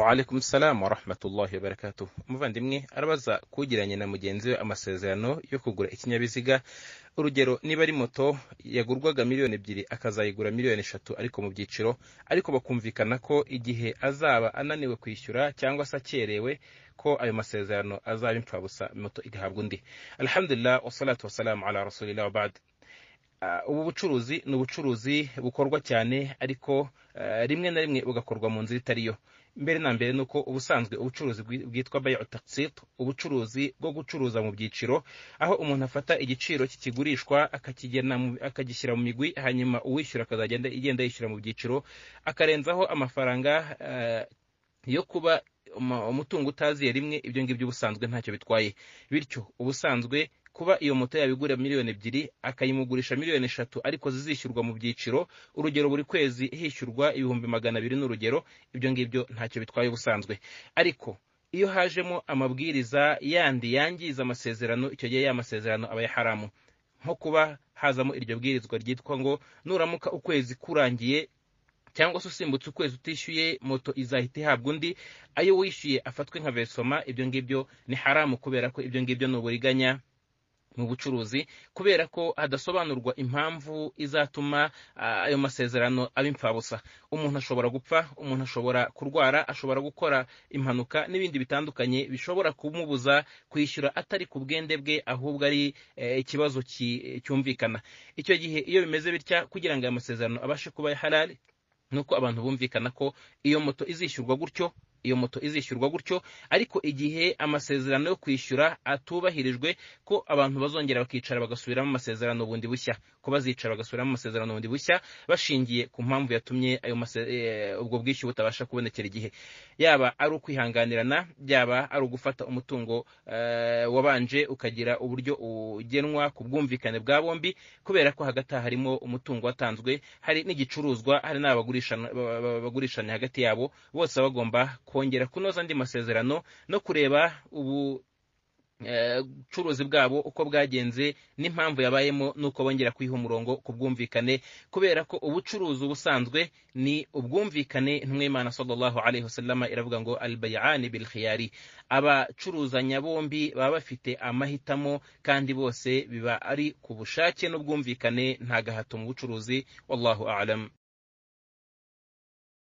waalaikum salamu warahmatullahi wabarakatuh umuvandimwe arabaza kugiranye na mugenzi we amasezerano yo kugura ikinyabiziga urugero niba ari moto yagurwaga miliyoni ebyiri akazayigura miliyoni eshatu ariko mu byiciro ariko bakumvikana ko igihe azaba ananiwe kwishyura cyangwa se akerewe ko ayo masezerano azaba impfabusa moto igahabwa undi alhamdulillah wasalatu wasalamu ala rasulillah wabadi ah, ubu bucuruzi ni ubucuruzi bukorwa cyane ariko ah, rimwe na rimwe bugakorwa mu nzira itari yo mbere na mbere uko ubusanzwe ubucuruzi bwitwa bayo ubucuruzi bwo gucuruza mu byiciro aho umuntu afata igiciro kikigurishwa akagishyira mu migwi hanyuma uwishyura akazagenda igenda yishyura mu byiciro akarenzaho amafaranga eh, yo kuba umutungo utaziye rimwe ibyo ngibyo ubusanzwe ntacyo bitwaye bityo ubusanzwe kuba iyo moto yabigura miliyoni ebyiri akayimugurisha miliyoni eshatu ariko zizishyurwa mu byiciro urugero buri kwezi hishyurwa ibihumbi magana abiri n'urugero ibyo ngibyo ntacyo bitwaye ubusanzwe ariko iyo hajemo amabwiriza yandi yangiza amasezerano icyo gihe ya masezerano aba yaharamu nko kuba hazamo iryo bwirizwa ryitwa ngo nuramuka ukwezi kurangiye cyangwa se usimbutse ukwezi utishyuye moto izahita ihabwa undi ayo wishyuye afatwe nka vesoma ibyo ngibyo ni haramu kubera ko ibyo ngibyo ni uburiganya mu bucuruzi kubera ko hadasobanurwa impamvu izatuma ayo masezerano aba impfabusa umuntu ashobora gupfa umuntu ashobora kurwara ashobora gukora impanuka n'ibindi bitandukanye bishobora kumubuza kwishyura atari ku bwende bwe ahubwo ari e, ikibazo cyumvikana icyo gihe iyo bimeze bitya kugira ngo ayo masezerano abashe kuba harari nuko abantu bumvikana ko iyo moto izishyurwa gutyo iyo moto izishyurwa gutyo ariko igihe amasezerano yo kwishyura atubahirijwe ko abantu bazongera bakicara bagasubiramo amasezerano bundi bushya ko bazicara bagasubiramo amasezerano bundi bushya bashingiye ku mpamvu yatumye ayo ubwo bwishyu butabasha kubonekera igihe yaba ari ukwihanganirana byaba ari ugufata umutungo wabanje ukagira uburyo ugenwa ku bwumvikane bwa bombi kubera ko hagati aha harimo umutungo watanzwe hari n'igicuruzwa hari n'abagurishanya hagati yabo bose baba bagomba kongera kunoza andi masezerano no kureba ubu eh, ubucuruzi bwabo uko bwagenze n'impamvu yabayemo n'uko bongera kwiha umurongo ku bwumvikane kubera ko ubucuruzi ubusanzwe ni ubwumvikane ntumwimana sallallahu alayhi wasallam iravuga ngo albayani bil khiyari abacuruzanya bombi baba bafite amahitamo kandi bose biba ari ku bushake n'ubwumvikane nta gahato mu bucuruzi wallahu alam